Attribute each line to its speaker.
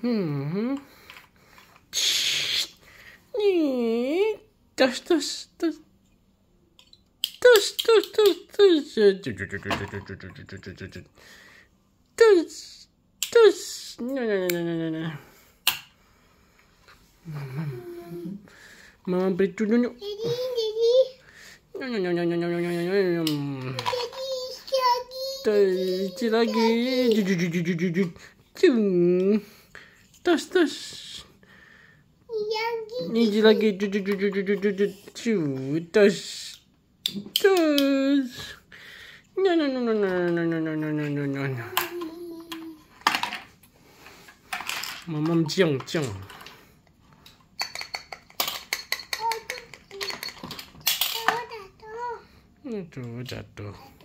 Speaker 1: Hmm. Das, das, das. Das, das, das,
Speaker 2: das.
Speaker 3: Das, das. No, no, no, no, no, no. Mama, but you don't know. No, no, no, no, no,
Speaker 4: no, no, no, no, no. Daddy, lagi. Daddy, lagi. Daddy. tas tas Niji lagi cu cu cu cu cu cu cu cu tas tas no no no no no no no no no no no no mamam ciang ciang
Speaker 2: jatuh jatuh